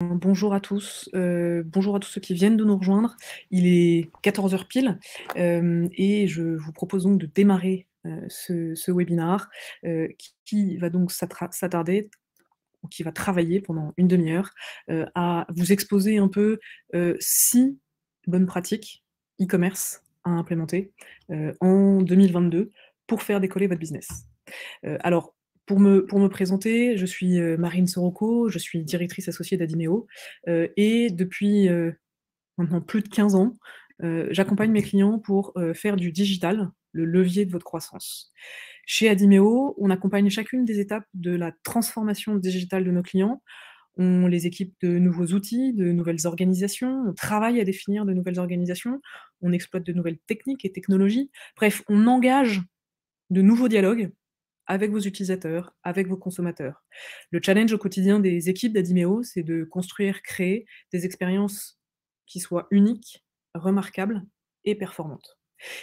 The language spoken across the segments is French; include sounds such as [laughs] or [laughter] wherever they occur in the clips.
Bonjour à tous, euh, bonjour à tous ceux qui viennent de nous rejoindre. Il est 14h pile euh, et je vous propose donc de démarrer euh, ce, webinar qui, va donc s'attarder ou qui va travailler pendant une demi-heure à vous exposer un peu six bonnes pratiques e-commerce à implémenter en 2022 pour faire décoller votre business. alors, pour me, pour me, présenter, je suis euh, Marine Soroco, je suis directrice associée d'Adimeo euh, et depuis euh, maintenant plus de 15 ans, j'accompagne mes clients pour faire du digital le levier de votre croissance. Chez Adimeo, on accompagne chacune des étapes de la transformation digitale de nos clients. On les équipe de nouveaux outils, de nouvelles organisations, on travaille à définir de nouvelles organisations, on exploite de nouvelles techniques et technologies. Bref, on engage de nouveaux dialogues avec vos utilisateurs, avec vos consommateurs. Le challenge au quotidien des équipes d'Adimeo, c'est de construire, créer des expériences qui soient uniques, remarquables et performantes.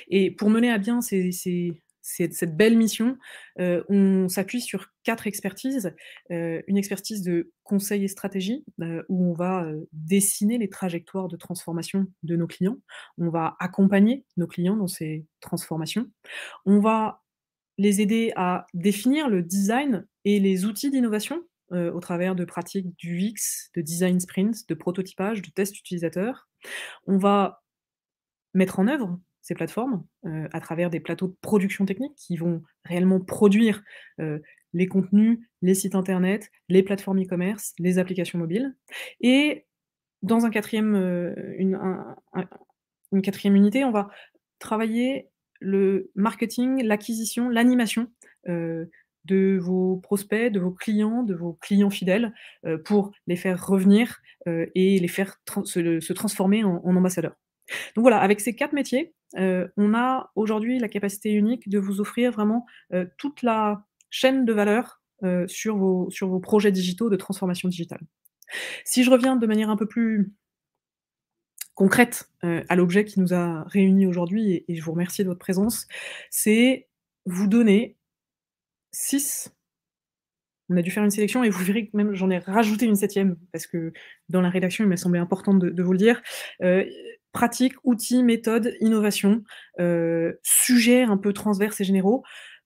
Et pour mener à bien cette belle mission, euh, on s'appuie sur quatre expertises. Euh, une expertise de conseil et stratégie, euh, où on va dessiner les trajectoires de transformation de nos clients. On va accompagner nos clients dans ces transformations. On va les aider à définir le design et les outils d'innovation euh, au travers de pratiques du UX, de design sprint, de prototypage, de test utilisateur. On va mettre en œuvre ces plateformes euh, à travers des plateaux de production technique qui vont réellement produire euh, les contenus, les sites internet, les plateformes e-commerce, les applications mobiles. Et dans un quatrième, une quatrième unité, on va travailler le marketing, l'acquisition, l'animation euh, de vos prospects, de vos clients, de vos clients fidèles, euh, pour les faire revenir euh, et les faire se, transformer en, ambassadeurs. Donc voilà, avec ces quatre métiers, on a aujourd'hui la capacité unique de vous offrir vraiment toute la chaîne de valeur sur, vos, sur vos projets digitaux de transformation digitale. Si je reviens de manière un peu plus concrète euh, à l'objet qui nous a réunis aujourd'hui, et, je vous remercie de votre présence, c'est vous donner six. On a dû faire une sélection et vous verrez que même j'en ai rajouté une septième, parce que dans la rédaction, il m'a semblé important de, vous le dire. Euh, pratique, pratiques, outils, méthodes, innovations, euh, sujets un peu transverses et généraux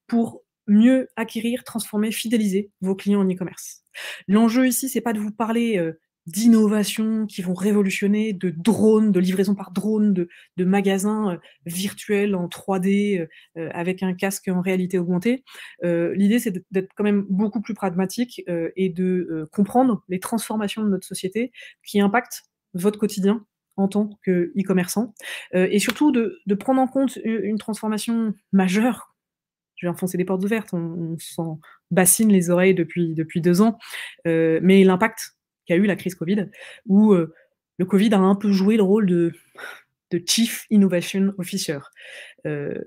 pour mieux acquérir, transformer, fidéliser vos clients en e-commerce. L'enjeu ici, c'est pas de vous parler d'innovations qui vont révolutionner, de drones, de livraison par drone, de, magasins euh, virtuels en 3D euh, euh, avec un casque en réalité augmentée. L'idée, c'est d'être quand même beaucoup plus pragmatique et de comprendre les transformations de notre société qui impactent votre quotidien en tant que e-commerçant et surtout de, prendre en compte une transformation majeure. Je vais enfoncer des portes ouvertes, on, s'en bassine les oreilles depuis, depuis deux ans, mais l'impact qu'a eu la crise Covid, où euh, le Covid a un peu joué le rôle de, Chief Innovation Officer. Euh,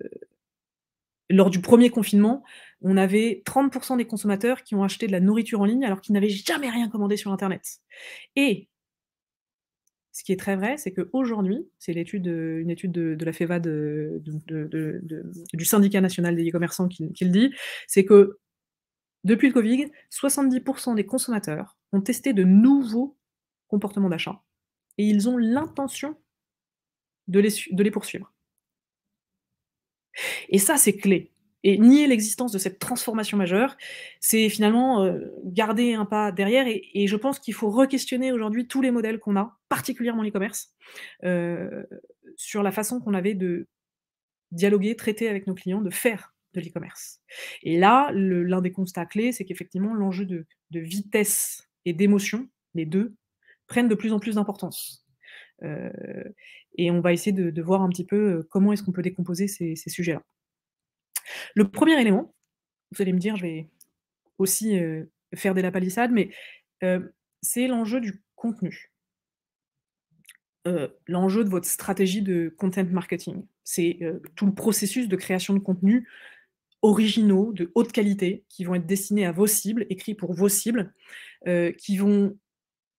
lors du premier confinement, on avait 30% des consommateurs qui ont acheté de la nourriture en ligne alors qu'ils n'avaient jamais rien commandé sur Internet. Et ce qui est très vrai, c'est qu'aujourd'hui, c'est l'étude, une étude de, la FEVA du Syndicat national des e-commerçants qui, le dit, c'est que depuis le Covid, 70% des consommateurs ont testé de nouveaux comportements d'achat et ils ont l'intention de les, poursuivre. Et ça, c'est clé. Et nier l'existence de cette transformation majeure, c'est finalement euh, garder un pas derrière. Et, je pense qu'il faut re-questionner aujourd'hui tous les modèles qu'on a, particulièrement l'e-commerce, euh, sur la façon qu'on avait de dialoguer, traiter avec nos clients, de faire de l'e-commerce. Et là, l'un des constats clés, c'est qu'effectivement, l'enjeu de, vitesse et d'émotion, les deux, prennent de plus en plus d'importance. Euh, et on va essayer de, voir un petit peu euh, comment est-ce qu'on peut décomposer ces, sujets-là. Le premier élément, vous allez me dire, je vais aussi euh, faire des lapalissades, mais c'est l'enjeu du contenu. l'enjeu de votre stratégie de content marketing. C'est tout le processus de création de contenu originaux, de haute qualité, qui vont être destinés à vos cibles, écrits pour vos cibles, euh, qui vont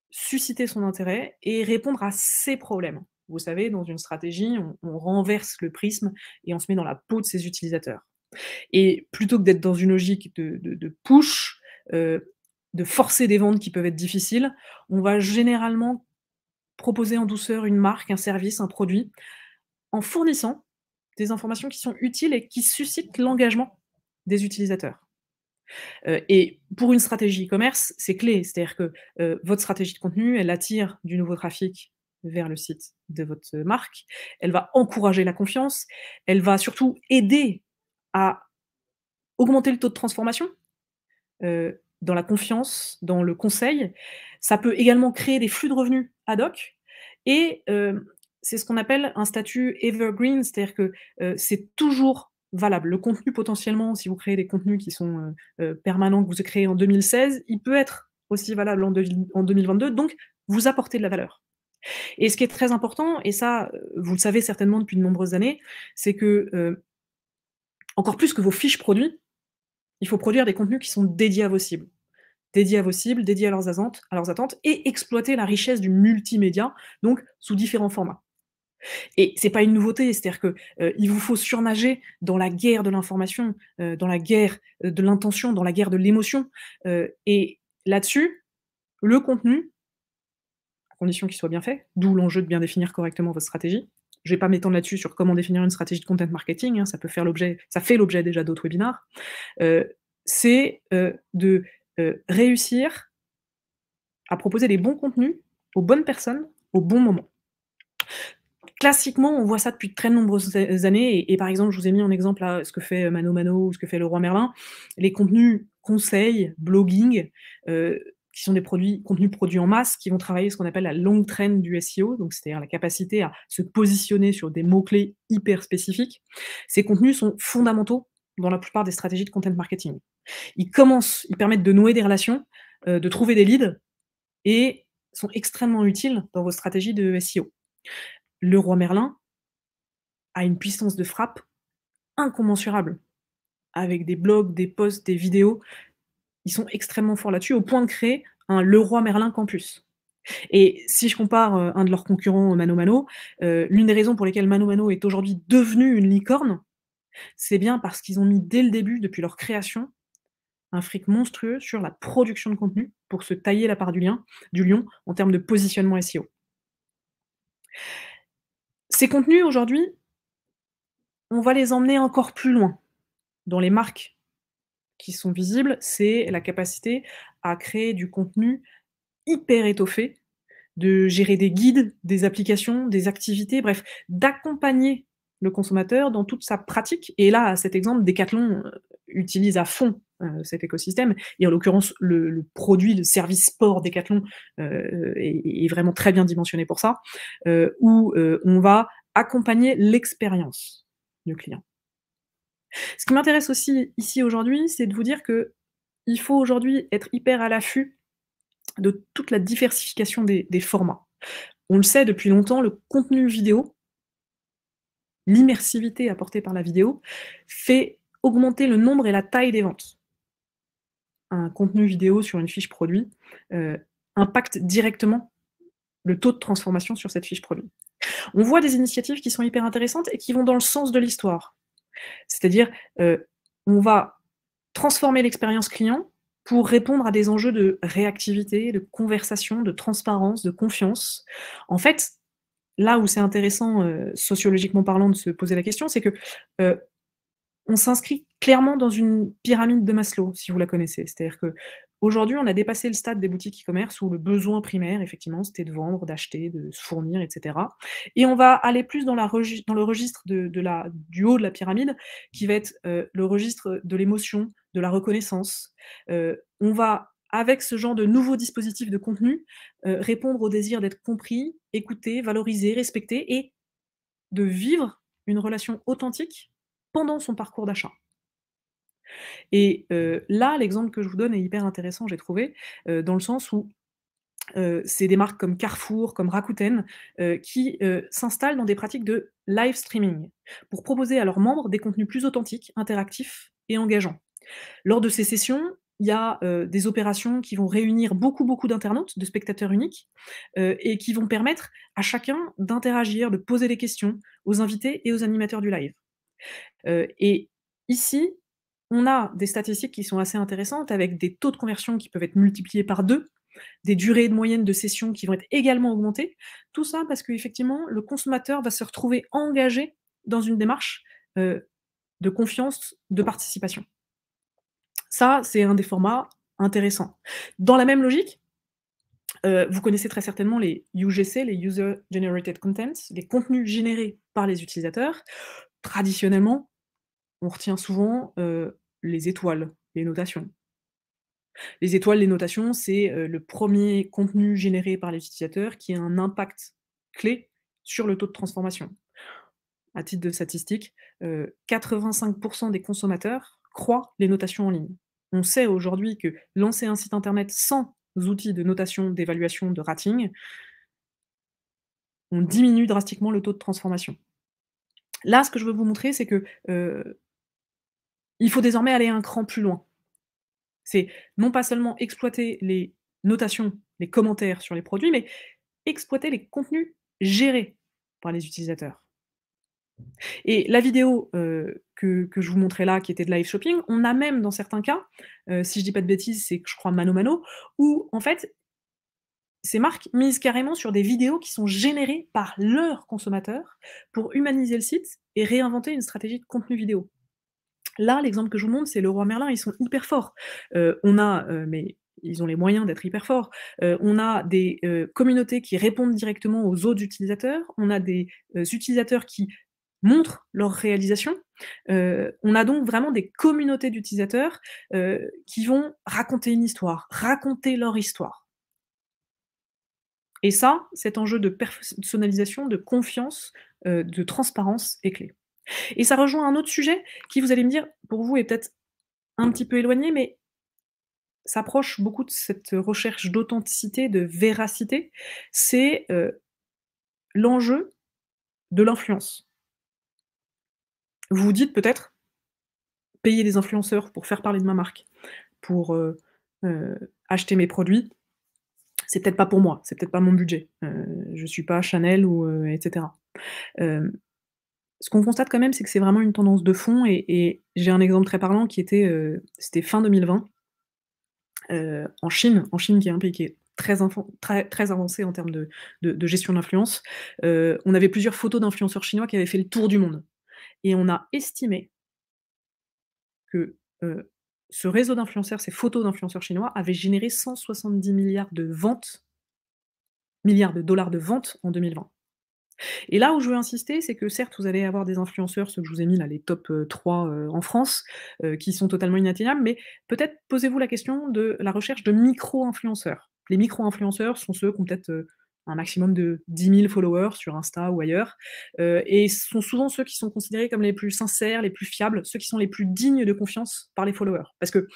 susciter son intérêt et répondre à ses problèmes. Vous savez, dans une stratégie, on, renverse le prisme et on se met dans la peau de ses utilisateurs. Et plutôt que d'être dans une logique de, push, euh, de forcer des ventes qui peuvent être difficiles, on va généralement proposer en douceur une marque, un service, un produit, en fournissant des informations qui sont utiles et qui suscitent l'engagement des utilisateurs. Euh, et pour une stratégie e-commerce, c'est clé. C'est-à-dire que euh, votre stratégie de contenu, elle attire du nouveau trafic vers le site de votre marque, elle va encourager la confiance, elle va surtout aider à augmenter le taux de transformation euh, dans la confiance, dans le conseil. Ça peut également créer des flux de revenus ad hoc et c'est ce qu'on appelle un statut evergreen, c'est-à-dire que euh, c'est toujours valable. Le contenu potentiellement, si vous créez des contenus qui sont euh, euh, permanents, que vous créez en 2016, il peut être aussi valable en, 2022, donc vous apportez de la valeur. Et ce qui est très important, et ça, vous le savez certainement depuis de nombreuses années, c'est que, encore plus que vos fiches produits, il faut produire des contenus qui sont dédiés à vos cibles dédiés à vos cibles, dédiés à leurs attentes, à leurs attentes et exploiter la richesse du multimédia, donc sous différents formats. Et c'est pas une nouveauté, c'est-à-dire que euh, il vous faut surnager dans la guerre de l'information, euh, dans la guerre euh, de l'intention, dans la guerre de l'émotion. et là-dessus, le contenu, à condition qu'il soit bien fait, d'où l'enjeu de bien définir correctement votre stratégie. Je vais pas m'étendre là-dessus sur comment définir une stratégie de content marketing. Hein, ça peut faire l'objet, ça fait l'objet déjà d'autres webinars. c'est de réussir à proposer les bons contenus aux bonnes personnes au bon moment classiquement, on voit ça depuis de très nombreuses euh, années. Et, par exemple, je vous ai mis en exemple ce que fait euh, Mano Mano ou ce que fait le roi Merlin. Les contenus conseils, blogging, euh, qui sont des produits, contenus produits en masse, qui vont travailler ce qu'on appelle la longue traîne du SEO, donc c'est-à-dire la capacité à se positionner sur des mots-clés hyper spécifiques. Ces contenus sont fondamentaux dans la plupart des stratégies de content marketing. Ils commencent, ils permettent de nouer des relations, de trouver des leads et sont extrêmement utiles dans vos stratégies de SEO le roi Merlin a une puissance de frappe incommensurable. Avec des blogs, des posts, des vidéos, ils sont extrêmement forts là-dessus, au point de créer un Le Roi Merlin Campus. Et si je compare euh, un de leurs concurrents, Mano Mano, euh, l'une des raisons pour lesquelles Mano Mano est aujourd'hui devenu une licorne, c'est bien parce qu'ils ont mis dès le début, depuis leur création, un fric monstrueux sur la production de contenu pour se tailler la part du, lien, du lion en termes de positionnement SEO. Ces contenus, aujourd'hui, on va les emmener encore plus loin. Dans les marques qui sont visibles, c'est la capacité à créer du contenu hyper étoffé, de gérer des guides, des applications, des activités, bref, d'accompagner le consommateur dans toute sa pratique. Et là, cet exemple, Decathlon euh, utilise à fond euh, cet écosystème. Et en l'occurrence, le, produit, le service sport Decathlon euh, euh, est, vraiment très bien dimensionné pour ça, où on va accompagner l'expérience du client. Ce qui m'intéresse aussi ici aujourd'hui, c'est de vous dire que il faut aujourd'hui être hyper à l'affût de toute la diversification des, formats. On le sait depuis longtemps, le contenu vidéo, l'immersivité apportée par la vidéo, fait augmenter le nombre et la taille des ventes un contenu vidéo sur une fiche produit euh, impacte directement le taux de transformation sur cette fiche produit. On voit des initiatives qui sont hyper intéressantes et qui vont dans le sens de l'histoire. C'est-à-dire, euh, on va transformer l'expérience client pour répondre à des enjeux de réactivité, de conversation, de transparence, de confiance. En fait, là où c'est intéressant, euh, sociologiquement parlant, de se poser la question, c'est que on s'inscrit clairement dans une pyramide de Maslow, si vous la connaissez. C'est-à-dire que aujourd'hui, on a dépassé le stade des boutiques e-commerce où le besoin primaire, effectivement, c'était de vendre, d'acheter, de se fournir, etc. Et on va aller plus dans, le registre du haut de la pyramide, qui va être euh, le registre de l'émotion, de la reconnaissance. Euh, on va avec ce genre de nouveaux dispositifs de contenu, euh, répondre au désir d'être compris, écouté, valorisé, respecté et de vivre une relation authentique pendant son parcours d'achat. Et là, l'exemple que je vous donne est hyper intéressant, j'ai trouvé, dans le sens où c'est des marques comme Carrefour, comme Rakuten, qui s'installent dans des pratiques de live streaming pour proposer à leurs membres des contenus plus authentiques, interactifs et engageants. Lors de ces sessions, il y a des opérations qui vont réunir beaucoup, beaucoup d'internautes, de spectateurs uniques, et qui vont permettre à chacun d'interagir, de poser des questions aux invités et aux animateurs du live. et ici, on a des statistiques qui sont assez intéressantes avec des taux de conversion qui peuvent être multipliés par deux, des durées de moyenne de session qui vont être également augmentées. Tout ça parce qu'effectivement, le consommateur va se retrouver engagé dans une démarche euh, de confiance, de participation. Ça, c'est un des formats intéressants. Dans la même logique, euh, vous connaissez très certainement les UGC, les User Generated contents, les contenus générés par les utilisateurs. Traditionnellement, on retient souvent les étoiles, les notations. Les étoiles, les notations, c'est le premier contenu généré par les utilisateurs qui a un impact clé sur le taux de transformation. À titre de statistique, 85% des consommateurs croient les notations en ligne. On sait aujourd'hui que lancer un site internet sans outils de notation, d'évaluation, de rating, on diminue drastiquement le taux de transformation. Là, ce que je veux vous montrer, c'est que il faut désormais aller un cran plus loin. C'est non pas seulement exploiter les notations, les commentaires sur les produits, mais exploiter les contenus gérés par les utilisateurs. Et la vidéo euh, que, je vous montrais là, qui était de live shopping, on a même dans certains cas, euh, si je dis pas de bêtises, c'est que je crois mano mano, où en fait, ces marques misent carrément sur des vidéos qui sont générées par leurs consommateurs pour humaniser le site et réinventer une stratégie de contenu vidéo. Là, l'exemple que je vous montre, c'est le roi Merlin, ils sont hyper forts. Euh, on a, euh, mais ils ont les moyens d'être hyper forts. Euh, on a des communautés qui répondent directement aux autres utilisateurs. On a des utilisateurs qui montrent leur réalisation. on a donc vraiment des communautés d'utilisateurs qui vont raconter une histoire, raconter leur histoire. Et ça, cet enjeu de personnalisation, de confiance, de transparence est clé. Et ça rejoint un autre sujet qui, vous allez me dire, pour vous est peut-être un petit peu éloigné, mais s'approche beaucoup de cette recherche d'authenticité, de véracité, c'est euh, l'enjeu de l'influence. Vous vous dites peut-être, payer des influenceurs pour faire parler de ma marque, pour euh, euh, acheter mes produits, c'est peut-être pas pour moi, c'est peut-être pas mon budget, je suis pas Chanel ou etc ce qu'on constate quand même, c'est que c'est vraiment une tendance de fond. Et, j'ai un exemple très parlant qui était, euh, c'était fin 2020, euh, en Chine, en Chine qui est un pays qui est très, très, avancé en termes de, gestion d'influence. Euh, on avait plusieurs photos d'influenceurs chinois qui avaient fait le tour du monde. Et on a estimé que ce réseau d'influenceurs, ces photos d'influenceurs chinois, avaient généré 170 milliards de ventes, milliards de dollars de ventes en 2020. Et là où je veux insister, c'est que certes, vous allez avoir des influenceurs, ceux que je vous ai mis là, les top 3 euh, euh, en France, euh, qui sont totalement inatteignables, mais peut-être posez-vous la question de la recherche de micro-influenceurs. Les micro-influenceurs sont ceux qui ont peut-être un maximum de 10 000 followers sur Insta ou ailleurs, et sont souvent ceux qui sont considérés comme les plus sincères, les plus fiables, ceux qui sont les plus dignes de confiance par les followers, parce que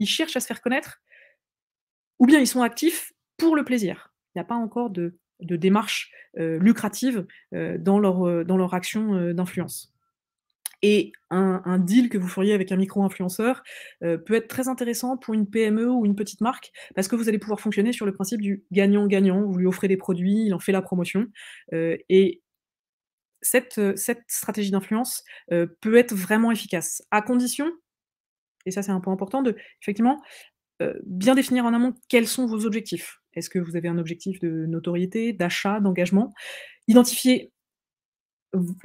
ils cherchent à se faire connaître, ou bien ils sont actifs pour le plaisir. Il n'y a pas encore de de démarches lucratives dans leur, dans leur action d'influence. Et un, deal que vous feriez avec un micro-influenceur peut être très intéressant pour une PME ou une petite marque parce que vous allez pouvoir fonctionner sur le principe du gagnant-gagnant. Vous lui offrez des produits, il en fait la promotion. et cette, cette stratégie d'influence peut être vraiment efficace, à condition, et ça c'est un point important, de effectivement euh, bien définir en amont quels sont vos objectifs. Est-ce que vous avez un objectif de notoriété, d'achat, d'engagement Identifier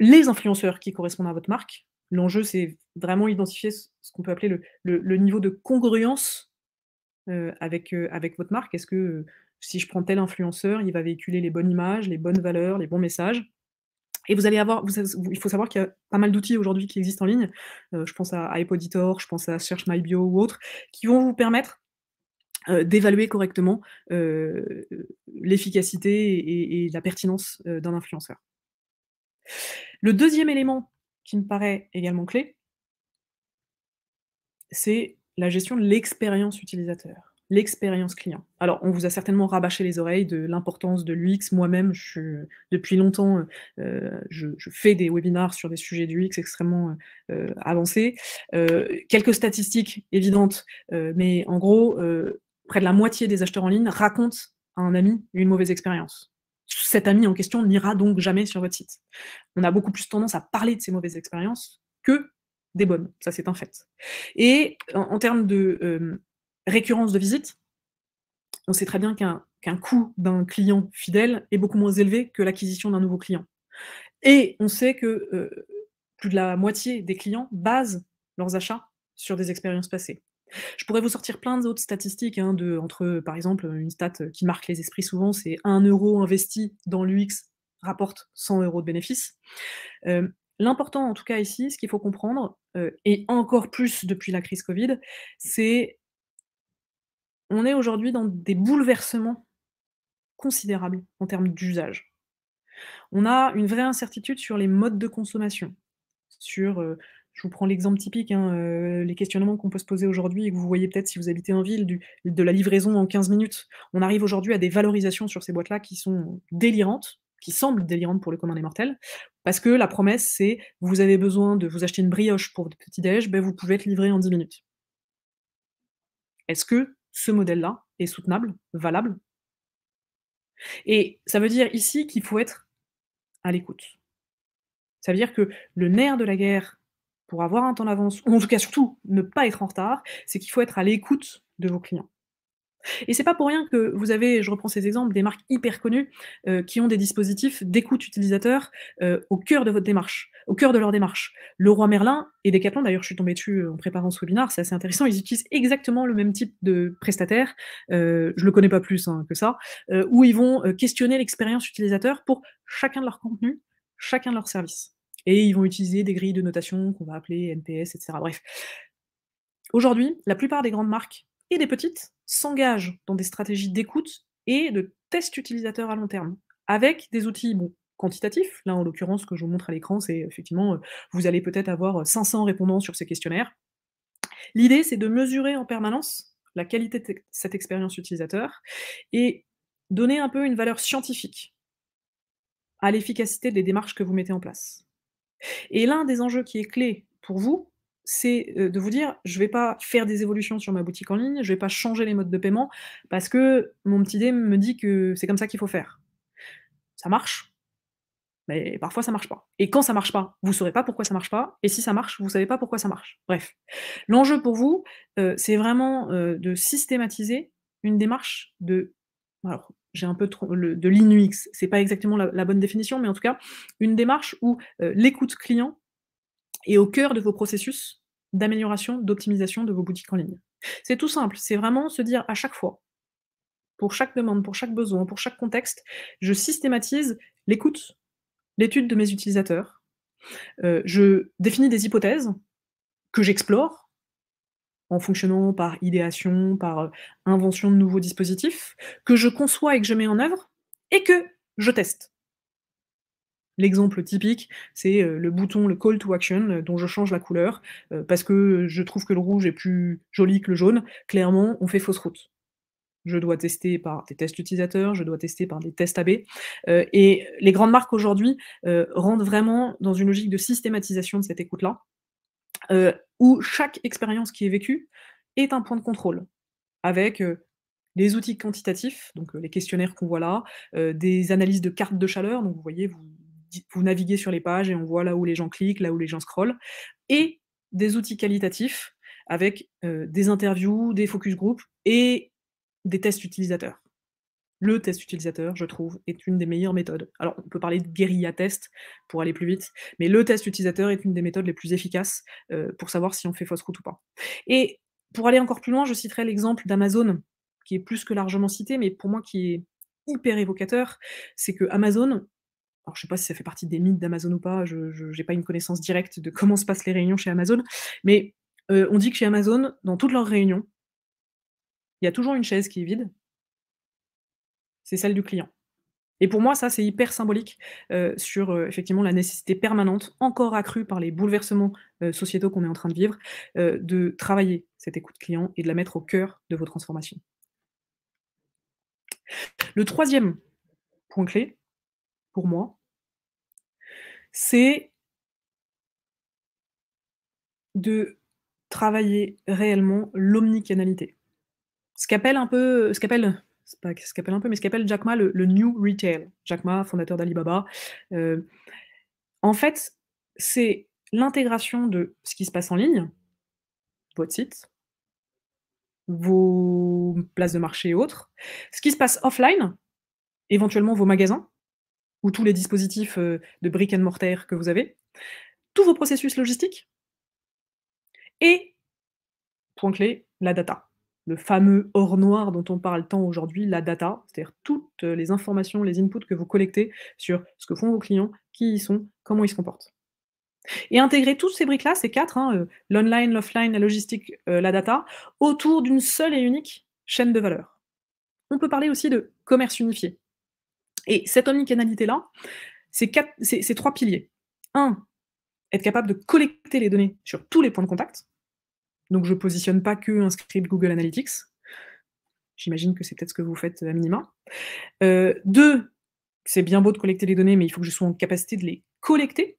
les influenceurs qui correspondent à votre marque. L'enjeu, c'est vraiment identifier ce qu'on peut appeler le, niveau de congruence euh, avec, euh, avec votre marque. Est-ce que si je prends tel influenceur, il va véhiculer les bonnes images, les bonnes valeurs, les bons messages et vous allez avoir, il faut savoir qu'il y a pas mal d'outils aujourd'hui qui existent en ligne. je pense à, iPoditor, je pense à Search My Bio ou autres, qui vont vous permettre euh, d'évaluer correctement euh, l'efficacité et, la pertinence euh, d'un influenceur. Le deuxième élément qui me paraît également clé, c'est la gestion de l'expérience utilisateur, l'expérience client. Alors, on vous a certainement rabâché les oreilles de l'importance de l'UX. Moi-même, depuis longtemps, je, fais des webinars sur des sujets d'UX extrêmement avancés. quelques statistiques évidentes, mais en gros, près de la moitié des acheteurs en ligne racontent à un ami une mauvaise expérience. Cet ami en question n'ira donc jamais sur votre site. On a beaucoup plus tendance à parler de ces mauvaises expériences que des bonnes. Ça, c'est un fait. Et en, termes de euh, récurrence de visite, on sait très bien qu'un coût d'un client fidèle est beaucoup moins élevé que l'acquisition d'un nouveau client. Et on sait que euh, plus de la moitié des clients basent leurs achats sur des expériences passées. Je pourrais vous sortir plein d'autres statistiques, hein, de, entre, par exemple, une stat qui marque les esprits souvent, c'est 1 euro investi dans l'UX rapporte 100 euros de bénéfices. Euh, l'important, en tout cas ici, ce qu'il faut comprendre, euh, et encore plus depuis la crise Covid, c'est on est aujourd'hui dans des bouleversements considérables en termes d'usage. On a une vraie incertitude sur les modes de consommation, sur euh, je vous prends l'exemple typique, hein, euh, les questionnements qu'on peut se poser aujourd'hui et que vous voyez peut-être si vous habitez en ville, de la livraison en 15 minutes. On arrive aujourd'hui à des valorisations sur ces boîtes-là qui sont délirantes, qui semblent délirantes pour le commun des mortels, parce que la promesse, c'est vous avez besoin de vous acheter une brioche pour votre petit-déj, ben vous pouvez être livré en 10 minutes. Est-ce que ce modèle-là est soutenable, valable Et ça veut dire ici qu'il faut être à l'écoute. Ça veut dire que le nerf de la guerre pour avoir un temps d'avance, ou en tout cas surtout ne pas être en retard, c'est qu'il faut être à l'écoute de vos clients. Et c'est pas pour rien que vous avez, je reprends ces exemples, des marques hyper connues euh, qui ont des dispositifs d'écoute utilisateur euh, au cœur de votre démarche, au cœur de leur démarche. Le roi Merlin et Decathlon, d'ailleurs, je suis tombé dessus euh, en préparant ce webinar c'est assez intéressant. Ils utilisent exactement le même type de prestataire, euh, je le connais pas plus hein, que ça, où ils vont questionner l'expérience utilisateur pour chacun de leurs contenus, chacun de leurs services et ils vont utiliser des grilles de notation qu'on va appeler NPS, etc. Bref. Aujourd'hui, la plupart des grandes marques et des petites s'engagent dans des stratégies d'écoute et de test utilisateur à long terme, avec des outils bon, quantitatifs. Là, en l'occurrence, ce que je vous montre à l'écran, c'est effectivement, euh, vous allez peut-être avoir 500 euh, répondants sur ces questionnaires. L'idée, c'est de mesurer en permanence la qualité de cette expérience utilisateur et donner un peu une valeur scientifique à l'efficacité des démarches que vous mettez en place. Et l'un des enjeux qui est clé pour vous, c'est euh, de vous dire, je ne vais pas faire des évolutions sur ma boutique en ligne, je ne vais pas changer les modes de paiement, parce que mon petit dé me dit que c'est comme ça qu'il faut faire. Ça marche, mais parfois ça marche pas. Et quand ça marche pas, vous ne saurez pas pourquoi ça marche pas. Et si ça marche, vous ne savez pas pourquoi ça marche. Bref, l'enjeu pour vous, euh, c'est vraiment euh, de systématiser une démarche de, j'ai un peu le, de l'inux, c'est pas exactement la, bonne définition, mais en tout cas, une démarche où euh, l'écoute client est au cœur de vos processus d'amélioration, d'optimisation de vos boutiques en ligne. C'est tout simple, c'est vraiment se dire à chaque fois, pour chaque demande, pour chaque besoin, pour chaque contexte, je systématise l'écoute, l'étude de mes utilisateurs, euh, je définis des hypothèses que j'explore, en fonctionnant par idéation, par invention de nouveaux dispositifs, que je conçois et que je mets en œuvre, et que je teste. L'exemple typique, c'est le bouton, le call to action, dont je change la couleur, parce que je trouve que le rouge est plus joli que le jaune. Clairement, on fait fausse route. Je dois tester par des tests utilisateurs, je dois tester par des tests AB. et les grandes marques aujourd'hui rentrent vraiment dans une logique de systématisation de cette écoute-là. Euh, où chaque expérience qui est vécue est un point de contrôle, avec euh, les outils quantitatifs, donc euh, les questionnaires qu'on voit là, des analyses de cartes de chaleur, donc vous voyez, vous, vous naviguez sur les pages et on voit là où les gens cliquent, là où les gens scrollent, et des outils qualitatifs avec des interviews, des focus groups et des tests utilisateurs le test utilisateur, je trouve, est une des meilleures méthodes. Alors, on peut parler de guérilla test pour aller plus vite, mais le test utilisateur est une des méthodes les plus efficaces euh, pour savoir si on fait fausse route ou pas. Et pour aller encore plus loin, je citerai l'exemple d'Amazon, qui est plus que largement cité, mais pour moi qui est hyper évocateur, c'est que Amazon, alors je ne sais pas si ça fait partie des mythes d'Amazon ou pas, je n'ai pas une connaissance directe de comment se passent les réunions chez Amazon, mais euh, on dit que chez Amazon, dans toutes leurs réunions, il y a toujours une chaise qui est vide, c'est celle du client. Et pour moi, ça, c'est hyper symbolique euh, sur euh, effectivement la nécessité permanente, encore accrue par les bouleversements euh, sociétaux qu'on est en train de vivre, de travailler cette écoute client et de la mettre au cœur de vos transformations. Le troisième point clé, pour moi, c'est de travailler réellement l'omnicanalité. Ce qu'appelle un peu, ce qu'appelle c'est pas ce qu'appelle un peu, mais ce qu'appelle Jack Ma le, New Retail. Jack fondateur d'Alibaba. Euh, en fait, c'est l'intégration de ce qui se passe en ligne, votre site, vos places de marché et autres, ce qui se passe offline, éventuellement vos magasins ou tous les dispositifs euh, de brick and mortar que vous avez, tous vos processus logistiques et, point clé, la data le fameux or noir dont on parle tant aujourd'hui, la data, c'est-à-dire toutes les informations, les inputs que vous collectez sur ce que font vos clients, qui ils sont, comment ils se comportent. Et intégrer toutes ces briques-là, ces quatre, hein, euh, l'online, l'offline, la logistique, euh, la data, autour d'une seule et unique chaîne de valeur. On peut parler aussi de commerce unifié. Et cette omnicanalité-là, c'est trois piliers. Un, être capable de collecter les données sur tous les points de contact. Donc, je positionne pas que un script Google Analytics. J'imagine que c'est peut-être ce que vous faites à minima. Euh, deux, c'est bien beau de collecter les données, mais il faut que je sois en capacité de les collecter.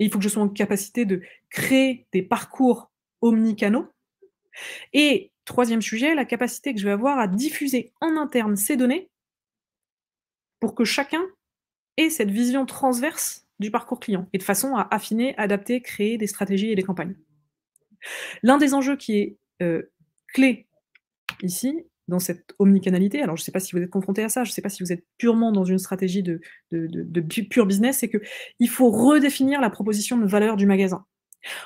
Et il faut que je sois en capacité de créer des parcours omnicanaux. Et troisième sujet, la capacité que je vais avoir à diffuser en interne ces données pour que chacun ait cette vision transverse du parcours client et de façon à affiner, adapter, créer des stratégies et des campagnes. L'un des enjeux qui est euh, clé ici, dans cette omnicanalité, alors je ne sais pas si vous êtes confronté à ça, je ne sais pas si vous êtes purement dans une stratégie de, pure pur business, c'est qu'il faut redéfinir la proposition de valeur du magasin.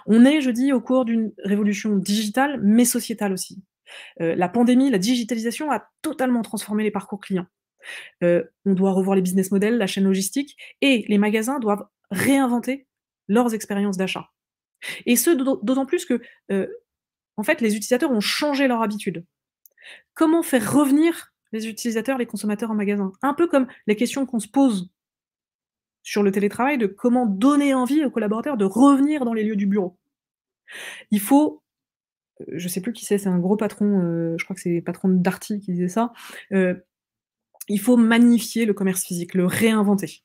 On est, je dis, au cours d'une révolution digitale, mais sociétale aussi. Euh, la pandémie, la digitalisation a totalement transformé les parcours clients. Euh, on doit revoir les business models, la chaîne logistique, et les magasins doivent réinventer leurs expériences d'achat. Et ce, d'autant plus que, euh, en fait, les utilisateurs ont changé leur habitude. Comment faire revenir les utilisateurs, les consommateurs en magasin Un peu comme les questions qu'on se pose sur le télétravail, de comment donner envie aux collaborateurs de revenir dans les lieux du bureau. Il faut, euh, je ne sais plus qui c'est, c'est un gros patron, euh, je crois que c'est le patron d'Arty qui disait ça, il faut magnifier le commerce physique, le réinventer.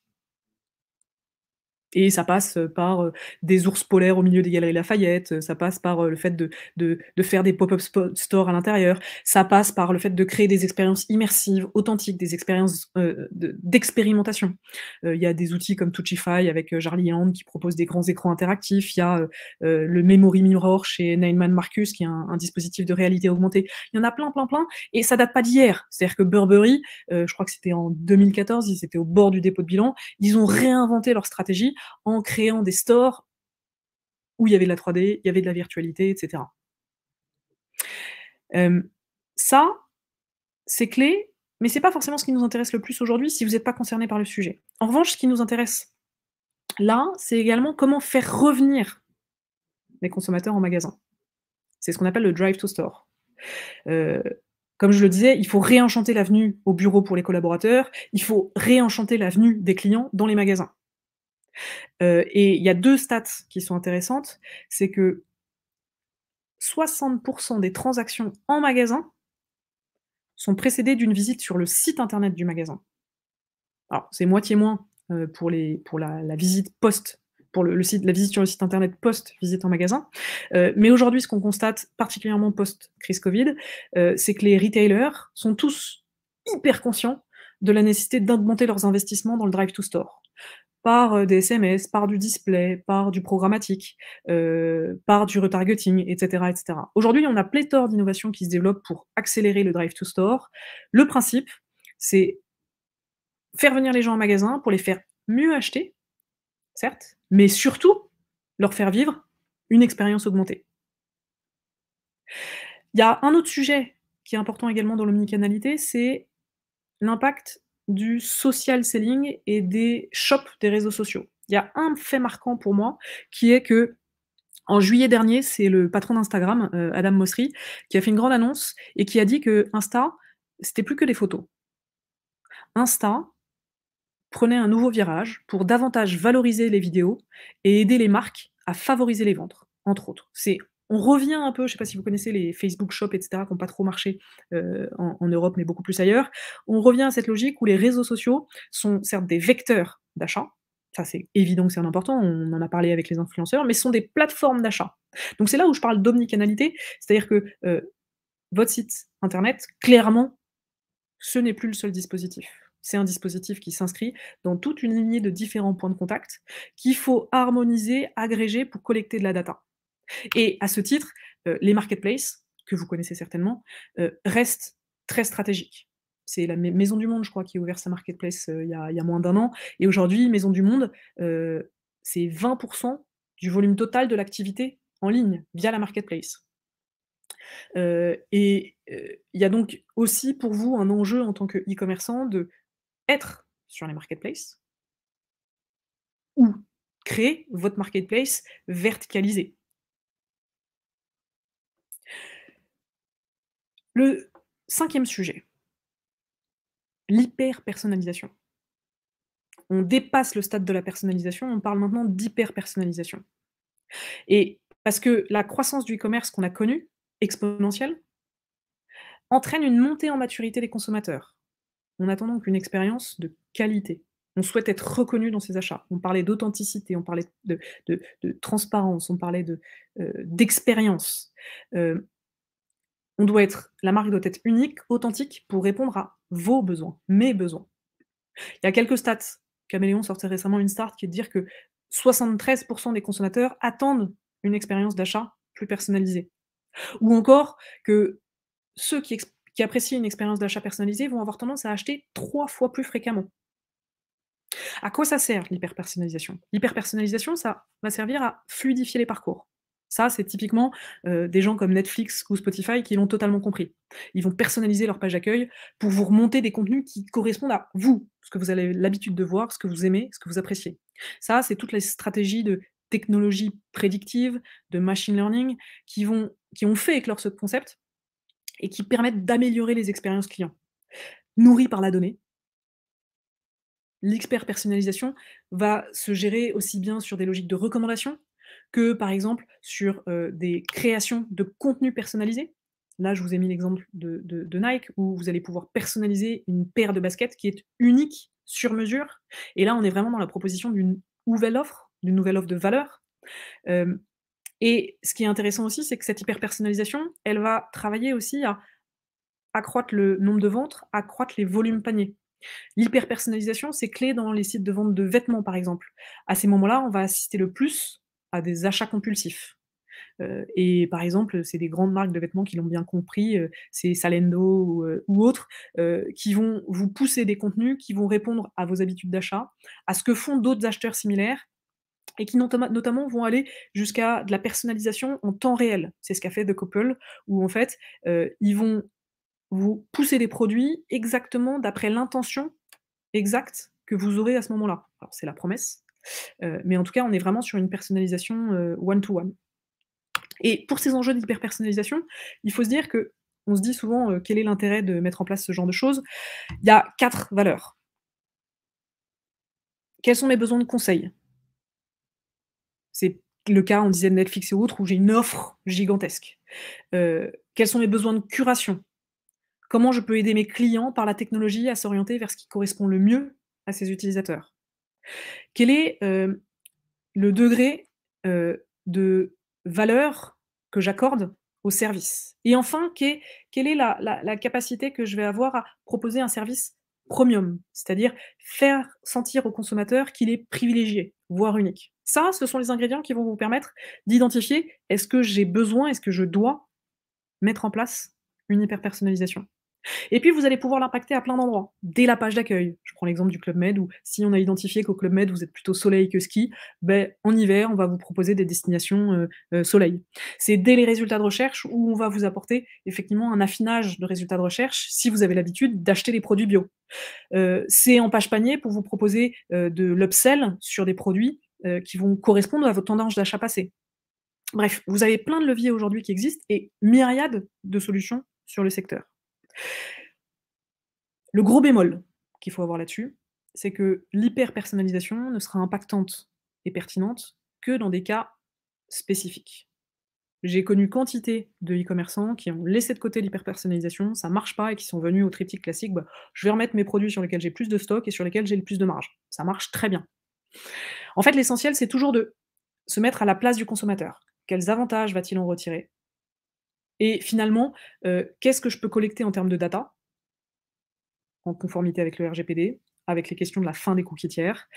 Et ça passe euh, par euh, des ours polaires au milieu des galeries Lafayette, euh, ça passe par le fait de, de, faire des pop-up stores à l'intérieur, ça passe par le fait de créer des expériences immersives, authentiques, des expériences d'expérimentation. il y a des outils comme Touchify avec Charlie Hand qui propose des grands écrans interactifs, il y a le Memory Mirror chez Neyman Marcus qui est un, un, dispositif de réalité augmentée. Il y en a plein, plein, plein, et ça date pas d'hier. C'est-à-dire que Burberry, je crois que c'était en 2014, ils étaient au bord du dépôt de bilan, ils ont réinventé leur stratégie en créant des stores où il y avait de la 3D, il y avait de la virtualité, etc. ça, c'est clé, mais c'est pas forcément ce qui nous intéresse le plus aujourd'hui si vous n'êtes pas concerné par le sujet. En revanche, ce qui nous intéresse là, c'est également comment faire revenir les consommateurs en magasin. C'est ce qu'on appelle le drive to store. comme je le disais, il faut réenchanter l'avenue au bureau pour les collaborateurs, il faut réenchanter l'avenue des clients dans les magasins et il y a deux stats qui sont intéressantes, c'est que 60% des transactions en magasin sont précédées d'une visite sur le site internet du magasin. Alors, c'est moitié moins pour, la, visite post pour la visite sur le site internet post-visite en magasin. mais aujourd'hui, ce qu'on constate, particulièrement post-crise Covid, c'est que les retailers sont tous hyper conscients de la nécessité d'augmenter leurs investissements dans le drive-to-store par des SMS, par du display, par du programmatique, par du retargeting, etc. etc. Aujourd'hui, on a pléthore d'innovations qui se développent pour accélérer le drive to store. Le principe, c'est faire venir les gens en magasin pour les faire mieux acheter, certes, mais surtout leur faire vivre une expérience augmentée. Il y a un autre sujet qui est important également dans l'omnicanalité, c'est l'impact du social selling et des shops des réseaux sociaux. Il y a un fait marquant pour moi qui est que en juillet dernier, c'est le patron d'Instagram, euh, Adam Mosseri, qui a fait une grande annonce et qui a dit que Insta, c'était plus que des photos. Insta prenait un nouveau virage pour davantage valoriser les vidéos et aider les marques à favoriser les ventes, entre autres. C'est on revient un peu, je ne sais pas si vous connaissez les Facebook Shops, etc., qui n'ont pas trop marché euh, en, Europe, mais beaucoup plus ailleurs. On revient à cette logique où les réseaux sociaux sont certes des vecteurs d'achat, ça c'est évident que c'est important, on en a parlé avec les influenceurs, mais ce sont des plateformes d'achat. Donc c'est là où je parle d'omnicanalité, c'est-à-dire que euh, votre site internet, clairement, ce n'est plus le seul dispositif. C'est un dispositif qui s'inscrit dans toute une lignée de différents points de contact qu'il faut harmoniser, agréger pour collecter de la data. Et à ce titre, euh, les marketplaces, que vous connaissez certainement, euh, restent très stratégiques. C'est la Maison du Monde, je crois, qui a ouvert sa marketplace euh, il y, a, moins d'un an. Et aujourd'hui, Maison du Monde, c'est 20% du volume total de l'activité en ligne via la marketplace. et il y a donc aussi pour vous un enjeu en tant que e-commerçant de être sur les marketplaces ou créer votre marketplace verticalisé. Le cinquième sujet, l'hyper-personnalisation. On dépasse le stade de la personnalisation, on parle maintenant d'hyper-personnalisation. Et parce que la croissance du e-commerce qu'on a connue, exponentielle, entraîne une montée en maturité des consommateurs. On attend donc une expérience de qualité. On souhaite être reconnu dans ses achats. On parlait d'authenticité, on parlait de, transparence, on parlait euh, d'expérience. Euh, on doit être, la marque doit être unique, authentique pour répondre à vos besoins, mes besoins. Il y a quelques stats. Caméléon sortait récemment une start qui dit dire que 73% des consommateurs attendent une expérience d'achat plus personnalisée. Ou encore que ceux qui, qui apprécient une expérience d'achat personnalisée vont avoir tendance à acheter trois fois plus fréquemment. À quoi ça sert l'hyperpersonnalisation L'hyperpersonnalisation, ça va servir à fluidifier les parcours. Ça, c'est typiquement euh, des gens comme Netflix ou Spotify qui l'ont totalement compris. Ils vont personnaliser leur page d'accueil pour vous remonter des contenus qui correspondent à vous, ce que vous avez l'habitude de voir, ce que vous aimez, ce que vous appréciez. Ça, c'est toutes les stratégies de technologie prédictive, de machine learning, qui, vont, qui ont fait éclore ce concept et qui permettent d'améliorer les expériences clients. Nourries par la donnée, l'expert personnalisation va se gérer aussi bien sur des logiques de recommandation que par exemple sur euh, des créations de contenu personnalisé. Là, je vous ai mis l'exemple de, Nike où vous allez pouvoir personnaliser une paire de baskets qui est unique sur mesure. Et là, on est vraiment dans la proposition d'une nouvelle offre, d'une nouvelle offre de valeur. Euh, et ce qui est intéressant aussi, c'est que cette hyper-personnalisation, elle va travailler aussi à accroître le nombre de ventes, accroître les volumes paniers. L'hyper-personnalisation, c'est clé dans les sites de vente de vêtements, par exemple. À ces moments-là, on va assister le plus à des achats compulsifs. Euh, et par exemple, c'est des grandes marques de vêtements qui l'ont bien compris, euh, c'est Salendo ou, euh, autres, qui vont vous pousser des contenus qui vont répondre à vos habitudes d'achat, à ce que font d'autres acheteurs similaires et qui notamment vont aller jusqu'à de la personnalisation en temps réel. C'est ce qu'a fait The Couple, où en fait, ils vont vous pousser des produits exactement d'après l'intention exacte que vous aurez à ce moment-là. Alors c'est la promesse, euh, mais en tout cas, on est vraiment sur une personnalisation euh, one-to-one. Et pour ces enjeux d'hyperpersonnalisation, il faut se dire que on se dit souvent euh, quel est l'intérêt de mettre en place ce genre de choses. Il y a quatre valeurs. Quels sont mes besoins de conseil C'est le cas, on disait de Netflix et autres, où j'ai une offre gigantesque. quels sont mes besoins de curation Comment je peux aider mes clients par la technologie à s'orienter vers ce qui correspond le mieux à ses utilisateurs quel est euh, le degré euh, de valeur que j'accorde au service Et enfin, quelle est la, capacité que je vais avoir à proposer un service premium, c'est-à-dire faire sentir au consommateur qu'il est privilégié, voire unique. Ça, ce sont les ingrédients qui vont vous permettre d'identifier est-ce que j'ai besoin, est-ce que je dois mettre en place une hyperpersonnalisation et puis, vous allez pouvoir l'impacter à plein d'endroits, dès la page d'accueil. Je prends l'exemple du Club Med, où si on a identifié qu'au Club Med, vous êtes plutôt soleil que ski, ben, en hiver, on va vous proposer des destinations euh, euh, soleil. C'est dès les résultats de recherche où on va vous apporter effectivement un affinage de résultats de recherche, si vous avez l'habitude d'acheter des produits bio. Euh, c'est en page panier pour vous proposer de l'upsell sur des produits qui vont correspondre à votre tendance d'achat passé. Bref, vous avez plein de leviers aujourd'hui qui existent et myriades de solutions sur le secteur. Le gros bémol qu'il faut avoir là-dessus, c'est que l'hyper-personnalisation ne sera impactante et pertinente que dans des cas spécifiques. J'ai connu quantité de e-commerçants qui ont laissé de côté l'hyper-personnalisation, ça marche pas et qui sont venus au triptyque classique bah, je vais remettre mes produits sur lesquels j'ai plus de stock et sur lesquels j'ai le plus de marge. Ça marche très bien. En fait, l'essentiel, c'est toujours de se mettre à la place du consommateur. Quels avantages va-t-il en retirer et finalement, euh, qu'est-ce que je peux collecter en termes de data en conformité avec le RGPD, avec les questions de la fin des cookies tiers,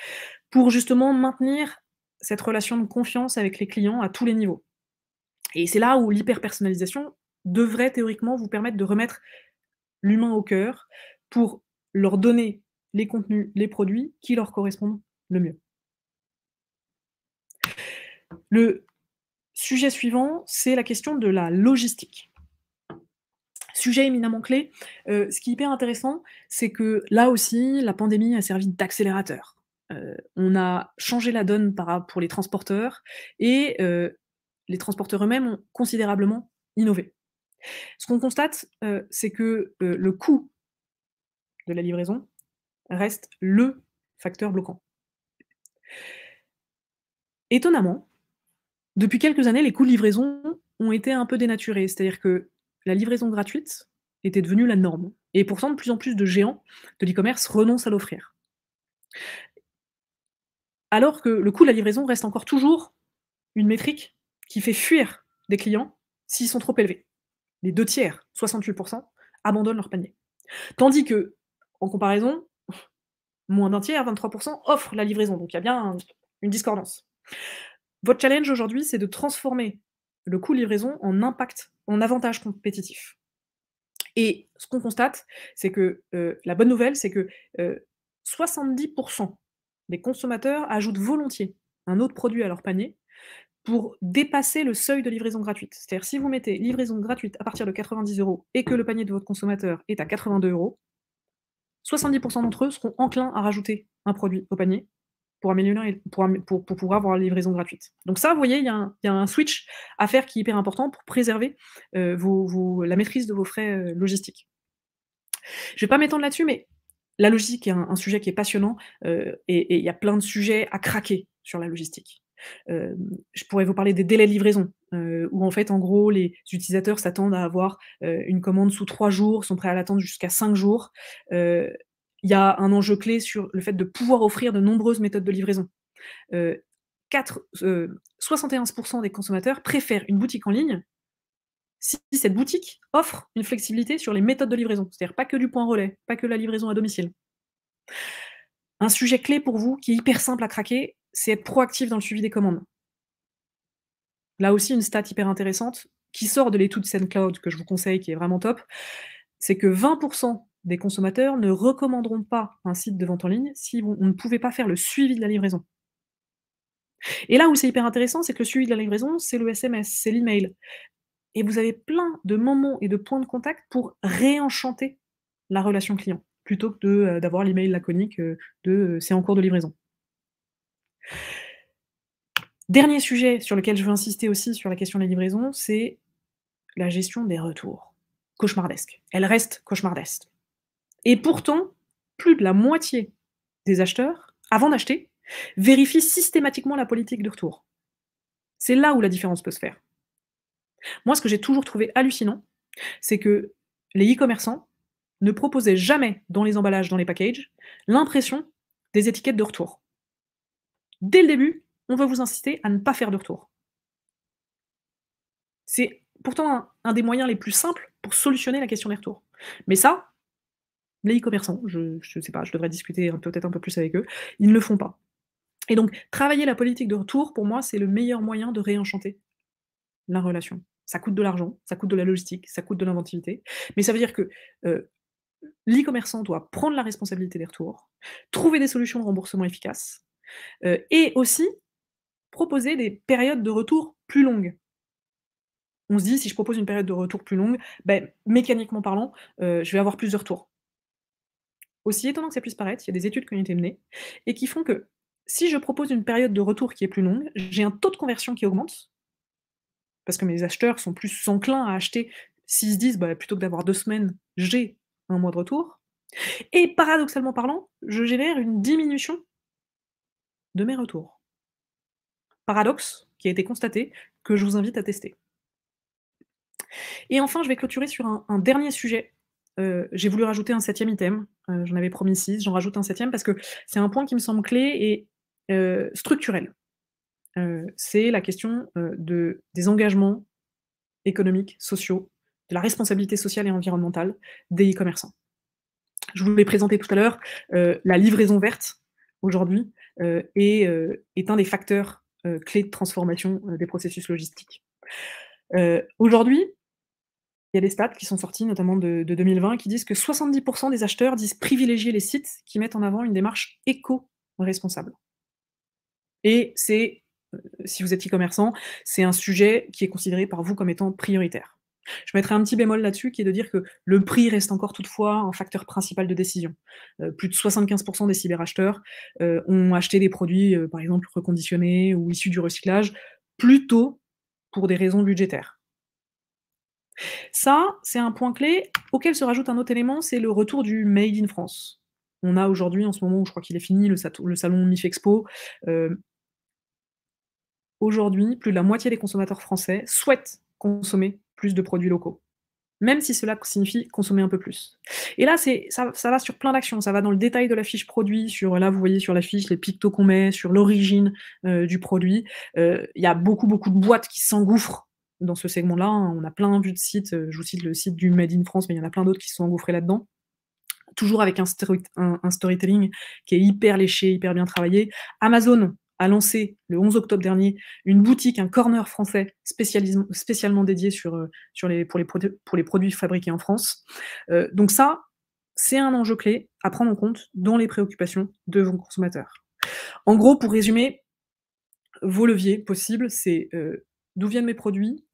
pour justement maintenir cette relation de confiance avec les clients à tous les niveaux. Et c'est là où lhyper devrait théoriquement vous permettre de remettre l'humain au cœur pour leur donner les contenus, les produits qui leur correspondent le mieux. Le Sujet suivant, c'est la question de la logistique. Sujet éminemment clé. Euh, ce qui est hyper intéressant, c'est que là aussi, la pandémie a servi d'accélérateur. Euh, on a changé la donne pour les transporteurs et euh, les transporteurs eux-mêmes ont considérablement innové. Ce qu'on constate, c'est que le coût de la livraison reste le facteur bloquant. Étonnamment, depuis quelques années, les coûts de livraison ont été un peu dénaturés. C'est-à-dire que la livraison gratuite était devenue la norme. Et pourtant, de plus en plus de géants de l'e-commerce renoncent à l'offrir. Alors que le coût de la livraison reste encore toujours une métrique qui fait fuir des clients s'ils sont trop élevés. Les deux tiers, 68%, abandonnent leur panier. Tandis que, en comparaison, moins d'un tiers, 23%, offrent la livraison. Donc il y a bien une discordance. Votre challenge aujourd'hui, c'est de transformer le coût livraison en impact, en avantage compétitif. Et ce qu'on constate, c'est que euh, la bonne nouvelle, c'est que 70% euh, des consommateurs ajoutent volontiers un autre produit à leur panier pour dépasser le seuil de livraison gratuite. C'est-à-dire si vous mettez livraison gratuite à partir de 90 euros et que le panier de votre consommateur est à 82 euros, 70% d'entre eux seront enclins à rajouter un produit au panier pour, améliorer, pour, pour, pouvoir avoir la livraison gratuite. Donc ça, vous voyez, il y, a un switch à faire qui est hyper important pour préserver euh, la maîtrise de vos frais euh, logistiques. Je ne vais pas m'étendre là-dessus, mais la logistique est un, sujet qui est passionnant euh, et il y a plein de sujets à craquer sur la logistique. je pourrais vous parler des délais de livraison, où en fait, en gros, les utilisateurs s'attendent à avoir une commande sous trois jours, sont prêts à l'attendre jusqu'à cinq jours. Il y a un enjeu clé sur le fait de pouvoir offrir de nombreuses méthodes de livraison. 4, euh, 71% euh, des consommateurs préfèrent une boutique en ligne si cette boutique offre une flexibilité sur les méthodes de livraison, c'est-à-dire pas que du point relais, pas que la livraison à domicile. Un sujet clé pour vous qui est hyper simple à craquer, c'est être proactif dans le suivi des commandes. Là aussi, une stat hyper intéressante qui sort de l'étude Cloud que je vous conseille, qui est vraiment top, c'est que 20% des consommateurs ne recommanderont pas un site de vente en ligne si on ne pouvait pas faire le suivi de la livraison. Et là où c'est hyper intéressant, c'est que le suivi de la livraison, c'est le SMS, c'est l'email. Et vous avez plein de moments et de points de contact pour réenchanter la relation client, plutôt que euh, d'avoir l'email laconique euh, de euh, c'est en cours de livraison. Dernier sujet sur lequel je veux insister aussi sur la question de la livraison, c'est la gestion des retours. Cauchemardesque. Elle reste cauchemardesque. Et pourtant, plus de la moitié des acheteurs, avant d'acheter, vérifient systématiquement la politique de retour. C'est là où la différence peut se faire. Moi, ce que j'ai toujours trouvé hallucinant, c'est que les e-commerçants ne proposaient jamais dans les emballages, dans les packages, l'impression des étiquettes de retour. Dès le début, on va vous inciter à ne pas faire de retour. C'est pourtant un, des moyens les plus simples pour solutionner la question des retours. Mais ça, les e-commerçants, je ne sais pas, je devrais discuter peut-être un peu plus avec eux, ils ne le font pas. Et donc, travailler la politique de retour, pour moi, c'est le meilleur moyen de réenchanter la relation. Ça coûte de l'argent, ça coûte de la logistique, ça coûte de l'inventivité, mais ça veut dire que euh, l'e-commerçant doit prendre la responsabilité des retours, trouver des solutions de remboursement efficaces, euh, et aussi proposer des périodes de retour plus longues. On se dit, si je propose une période de retour plus longue, ben, mécaniquement parlant, euh, je vais avoir plus de retours aussi étonnant que ça puisse paraître, il y a des études qui ont été menées et qui font que si je propose une période de retour qui est plus longue, j'ai un taux de conversion qui augmente parce que mes acheteurs sont plus enclins à acheter s'ils se disent bah, plutôt que d'avoir deux semaines, j'ai un mois de retour. Et paradoxalement parlant, je génère une diminution de mes retours. Paradoxe qui a été constaté, que je vous invite à tester. Et enfin, je vais clôturer sur un dernier sujet euh, j'ai voulu rajouter un septième item. Euh, j'en avais promis six, j'en rajoute un septième parce que c'est un point qui me semble clé et euh, structurel. c'est la question de, des engagements économiques, sociaux, de la responsabilité sociale et environnementale des e-commerçants. Je vous l'ai présenté tout à l'heure, la livraison verte aujourd'hui est, est, un des facteurs clés de transformation des processus logistiques. aujourd'hui, il y a des stats qui sont sortis, notamment de, 2020, qui disent que 70% des acheteurs disent privilégier les sites qui mettent en avant une démarche éco-responsable. Et c'est, euh, si vous êtes e-commerçant, c'est un sujet qui est considéré par vous comme étant prioritaire. Je mettrai un petit bémol là-dessus qui est de dire que le prix reste encore toutefois un facteur principal de décision. Euh, plus de 75% des cyberacheteurs euh, ont acheté des produits, par exemple, reconditionnés ou issus du recyclage, plutôt pour des raisons budgétaires ça, c'est un point clé auquel se rajoute un autre élément, c'est le retour du Made in France. On a aujourd'hui, en ce moment où je crois qu'il est fini, le, salon MIF Expo. Euh, aujourd'hui, plus de la moitié des consommateurs français souhaitent consommer plus de produits locaux même si cela signifie consommer un peu plus. Et là, ça, va sur plein d'actions. Ça va dans le détail de la fiche produit, sur là, vous voyez sur la fiche les pictos qu'on met, sur l'origine euh, du produit. Euh, il y a beaucoup, beaucoup de boîtes qui s'engouffrent dans ce segment-là. Hein, on a plein de sites, euh, je vous cite le site du Made in France, mais il y en a plein d'autres qui sont engouffrés là-dedans toujours avec un, storytelling qui est hyper léché, hyper bien travaillé. Amazon a lancé le 11 octobre dernier une boutique, un corner français spécialement dédié sur, euh, les, pour, les produits fabriqués en France. Euh, donc ça, c'est un enjeu clé à prendre en compte dans les préoccupations de vos consommateurs. En gros, pour résumer, vos leviers possibles, c'est d'où viennent mes produits,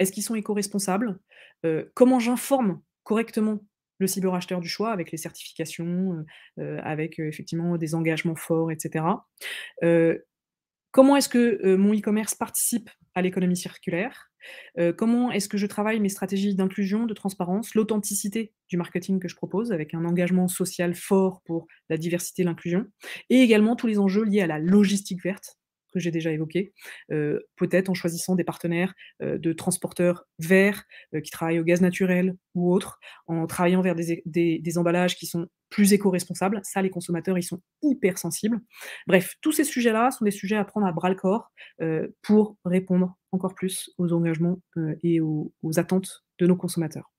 est-ce qu'ils sont éco-responsables euh, Comment j'informe correctement le cyberacheteur du choix avec les certifications, euh, euh, avec effectivement des engagements forts, etc. comment est-ce que mon e-commerce participe à l'économie circulaire Comment est-ce que je travaille mes stratégies d'inclusion, de transparence, l'authenticité du marketing que je propose avec un engagement social fort pour la diversité, et l'inclusion, et également tous les enjeux liés à la logistique verte que j'ai déjà évoqué, peut-être en choisissant des partenaires de transporteurs verts qui travaillent au gaz naturel ou autre, en travaillant vers des, emballages qui sont plus éco-responsables. Ça, les consommateurs, ils sont hyper sensibles. Bref, tous ces sujets-là sont des sujets à prendre à bras le corps pour répondre encore plus aux engagements et aux, attentes de nos consommateurs.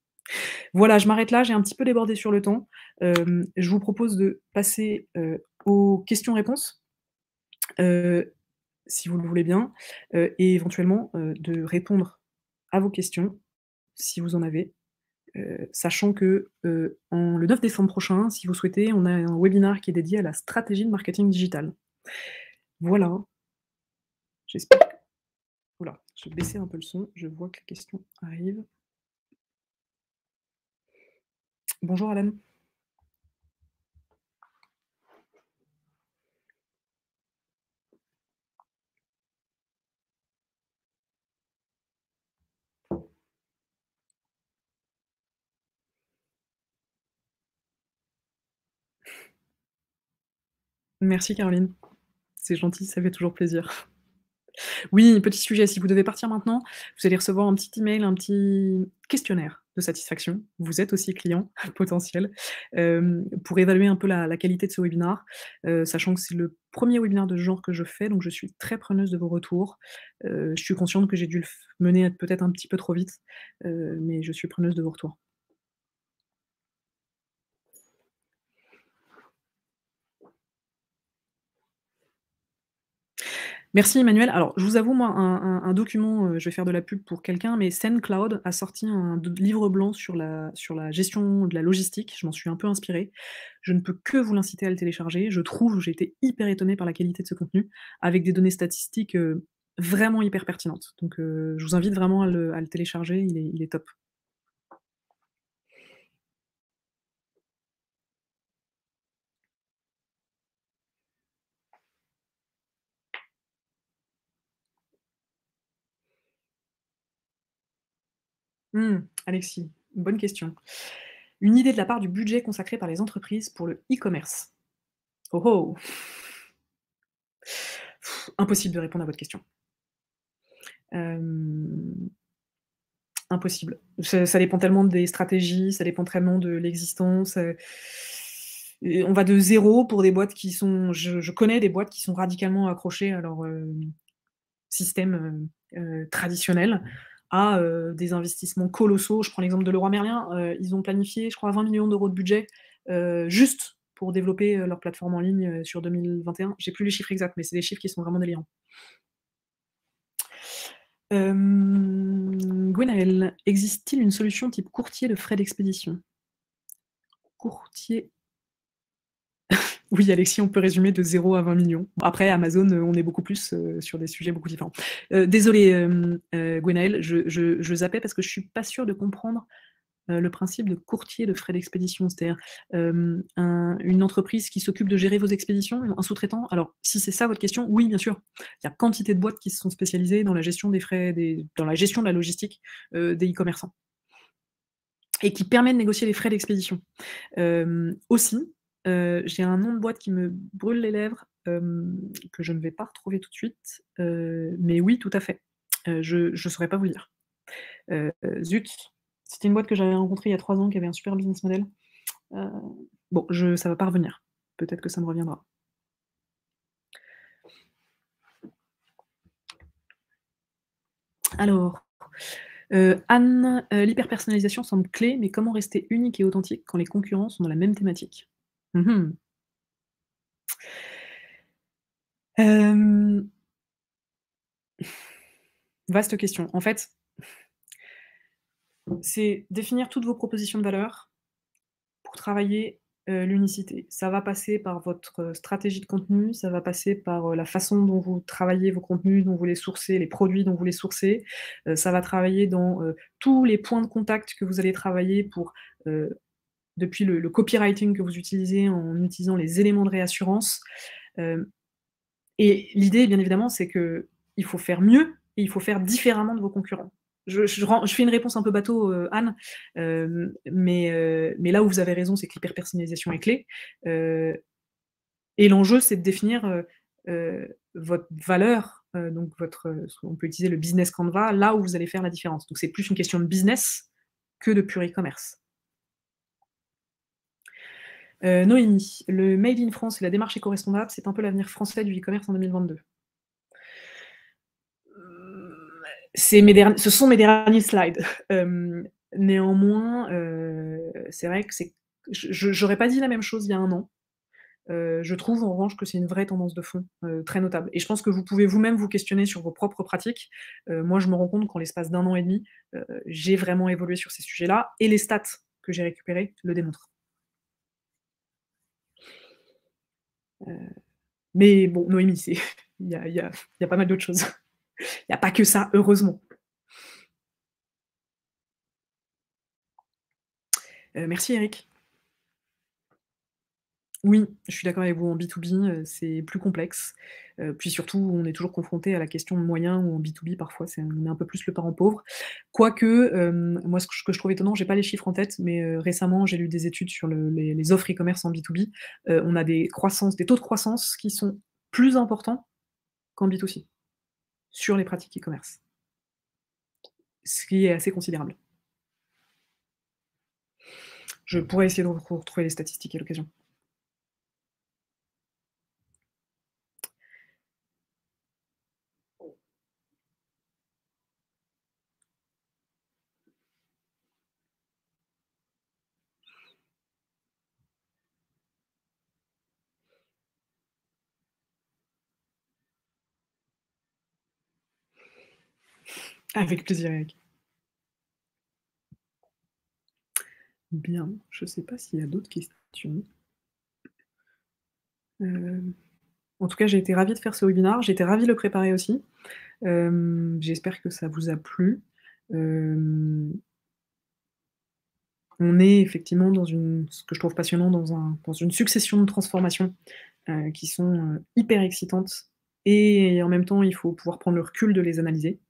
Voilà, je m'arrête là, j'ai un petit peu débordé sur le temps. je vous propose de passer aux questions-réponses si vous le voulez bien, euh, et éventuellement euh, de répondre à vos questions, si vous en avez, euh, sachant que le 9 décembre prochain, si vous souhaitez, on a un webinar qui est dédié à la stratégie de marketing digital. Voilà. J'espère. Voilà, je vais baisser un peu le son. Je vois que la question arrive. Bonjour Alan. Merci Caroline. C'est gentil, ça fait toujours plaisir. Oui, petit sujet, si vous devez partir maintenant, vous allez recevoir un petit email, un petit questionnaire de satisfaction. Vous êtes aussi client [laughs] potentiel euh, pour évaluer un peu la, qualité de ce webinar, euh, sachant que c'est le premier webinar de ce genre que je fais, donc je suis très preneuse de vos retours. Euh, je suis consciente que j'ai dû le mener peut-être un petit peu trop vite, mais je suis preneuse de vos retours. Merci Emmanuel. Alors, je vous avoue, moi, un, document, euh, je vais faire de la pub pour quelqu'un, mais SendCloud a sorti un livre blanc sur la, sur la gestion de la logistique. Je m'en suis un peu inspiré. Je ne peux que vous l'inciter à le télécharger. Je trouve, j'ai été hyper étonnée par la qualité de ce contenu, avec des données statistiques euh, vraiment hyper pertinentes. Donc, euh, je vous invite vraiment à le, télécharger. il est top. Hmm, Alexis, bonne question. Une idée de la part du budget consacré par les entreprises pour le e-commerce Oh oh Impossible de répondre à votre question. Euh, impossible. Ça, dépend tellement des stratégies, ça dépend tellement de l'existence. Euh, on va de zéro pour des boîtes qui sont. Je, connais des boîtes qui sont radicalement accrochées à leur euh, système traditionnel à euh, des investissements colossaux. Je prends l'exemple de Leroy Merlin. Euh, ils ont planifié, je crois, 20 millions d'euros de budget euh, juste pour développer leur plateforme en ligne sur 2021. J'ai plus les chiffres exacts, mais c'est des chiffres qui sont vraiment délirants. Gwenaël, existe-t-il une solution type courtier de frais d'expédition Courtier oui, Alexis, on peut résumer de 0 à 20 millions. Après, Amazon, euh, on est beaucoup plus euh, sur des sujets beaucoup différents. Désolée, euh, désolé, Gwenaël, je, zappais parce que je ne suis pas sûre de comprendre le principe de courtier de frais d'expédition, c'est-à-dire une entreprise qui s'occupe de gérer vos expéditions, un sous-traitant. Alors, si c'est ça votre question, oui, bien sûr. Il y a quantité de boîtes qui se sont spécialisées dans la gestion des frais, dans la gestion de la logistique des e-commerçants et qui permet de négocier les frais d'expédition. aussi, euh, j'ai un nom de boîte qui me brûle les lèvres, euh, que je ne vais pas retrouver tout de suite. Euh, mais oui, tout à fait. je ne saurais pas vous dire. zut, c'était une boîte que j'avais rencontrée il y a trois ans qui avait un super business model. bon, ça ne va pas revenir. Peut-être que ça me reviendra. Alors, Anne, l'hyper l'hyperpersonnalisation semble clé, mais comment rester unique et authentique quand les concurrents sont dans la même thématique Mmh Vaste question. En fait, c'est définir toutes vos propositions de valeur pour travailler l'unicité. Ça va passer par votre stratégie de contenu, ça va passer par la façon dont vous travaillez vos contenus, dont vous les sourcez, les produits dont vous les sourcez. ça va travailler dans tous les points de contact que vous allez travailler pour depuis le, copywriting que vous utilisez en utilisant les éléments de réassurance. Euh, et l'idée, bien évidemment, c'est qu'il faut faire mieux et il faut faire différemment de vos concurrents. Je, fais une réponse un peu bateau, euh, Anne, euh, mais, là où vous avez raison, c'est que l'hyperpersonnalisation est clé. et l'enjeu, c'est de définir votre valeur, donc votre, on peut utiliser le business canva, là où vous allez faire la différence. Donc c'est plus une question de business que de pur e-commerce. Euh, Noémie, le Made in France et la démarche éco c'est un peu l'avenir français du e-commerce en 2022. Euh, mes Ce sont mes derniers slides. [laughs] Euh, néanmoins, c'est vrai que c'est. J'aurais pas dit la même chose il y a un an. je trouve en revanche que c'est une vraie tendance de fond très notable. Et je pense que vous pouvez vous-même vous questionner sur vos propres pratiques. moi, je me rends compte qu'en l'espace d'un an et demi, j'ai vraiment évolué sur ces sujets-là et les stats que j'ai récupérées le démontrent. mais bon, Noémie, il y a, pas mal d'autres choses. Il n'y a pas que ça, heureusement. Euh, merci Eric. Oui, je suis d'accord avec vous, en B2B, euh, c'est plus complexe. Euh, puis surtout, on est toujours confronté à la question de moyens ou en B2B, parfois, on est un peu plus le parent pauvre. Quoique, euh, moi, ce que, je, trouve étonnant, je n'ai pas les chiffres en tête, mais récemment, j'ai lu des études sur les, offres e-commerce en B2B. on a des croissances, des taux de croissance qui sont plus importants qu'en B2C sur les pratiques e-commerce. Ce qui est assez considérable. Je pourrais essayer de retrouver les statistiques à l'occasion. Avec plaisir, Eric. Bien, je ne sais pas s'il y a d'autres questions. Euh, en tout cas, j'ai été ravie de faire ce webinar. j'ai été ravie de le préparer aussi. Euh, j'espère que ça vous a plu. Euh, on est effectivement dans une, ce que je trouve passionnant, dans, un, dans une succession de transformations qui sont hyper excitantes et en même temps, il faut pouvoir prendre le recul de les analyser.